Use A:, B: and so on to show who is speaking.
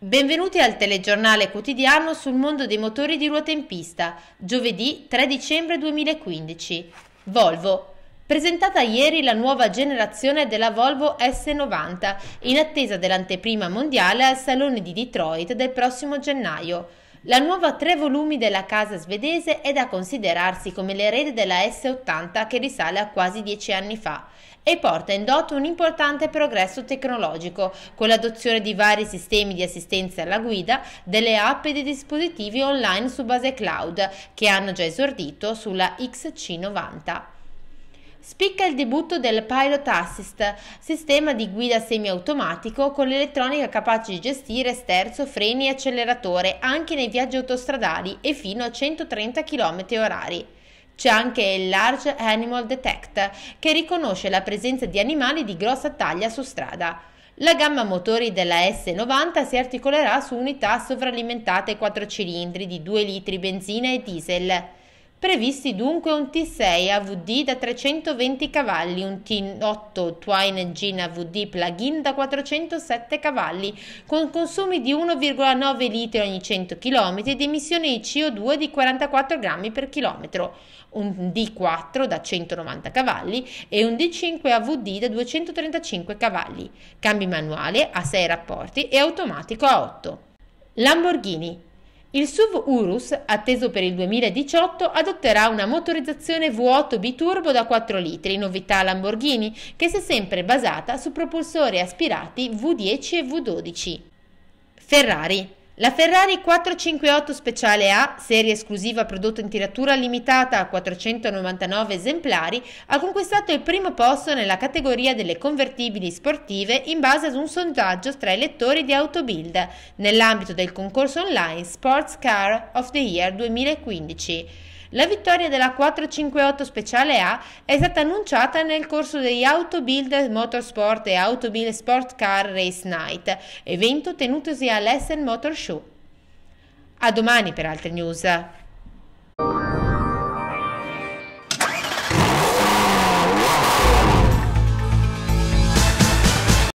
A: Benvenuti al telegiornale quotidiano sul mondo dei motori di ruota in pista, giovedì 3 dicembre 2015. Volvo. Presentata ieri la nuova generazione della Volvo S90, in attesa dell'anteprima mondiale al Salone di Detroit del prossimo gennaio. La nuova tre volumi della casa svedese è da considerarsi come l'erede della S80 che risale a quasi dieci anni fa e porta in doto un importante progresso tecnologico con l'adozione di vari sistemi di assistenza alla guida, delle app e dei dispositivi online su base cloud che hanno già esordito sulla XC90. Spicca il debutto del Pilot Assist, sistema di guida semiautomatico con l'elettronica capace di gestire sterzo, freni e acceleratore anche nei viaggi autostradali e fino a 130 km/h. C'è anche il Large Animal Detect, che riconosce la presenza di animali di grossa taglia su strada. La gamma motori della S90 si articolerà su unità sovralimentate 4 cilindri di 2 litri benzina e diesel. Previsti dunque un T6 AVD da 320 cavalli, un T8 Twine Gin AVD plug-in da 407 cavalli, con consumi di 1,9 litri ogni 100 km ed emissioni di CO2 di 44 grammi per chilometro, un D4 da 190 cavalli e un D5 AVD da 235 cavalli, cambi manuale a 6 rapporti e automatico a 8. Lamborghini il SUV Urus, atteso per il 2018, adotterà una motorizzazione vuoto biturbo da 4 litri, novità Lamborghini, che si è sempre basata su propulsori aspirati V10 e V12. Ferrari la Ferrari 458 Speciale A, serie esclusiva prodotta in tiratura limitata a 499 esemplari, ha conquistato il primo posto nella categoria delle convertibili sportive in base ad un sondaggio tra i lettori di Autobuild nell'ambito del concorso online Sports Car of the Year 2015. La vittoria della 458 Speciale A è stata annunciata nel corso degli Autobuild Motorsport e Autobuild Sport Car Race Night, evento tenutosi all'Essen Motor Show. A domani per altre news.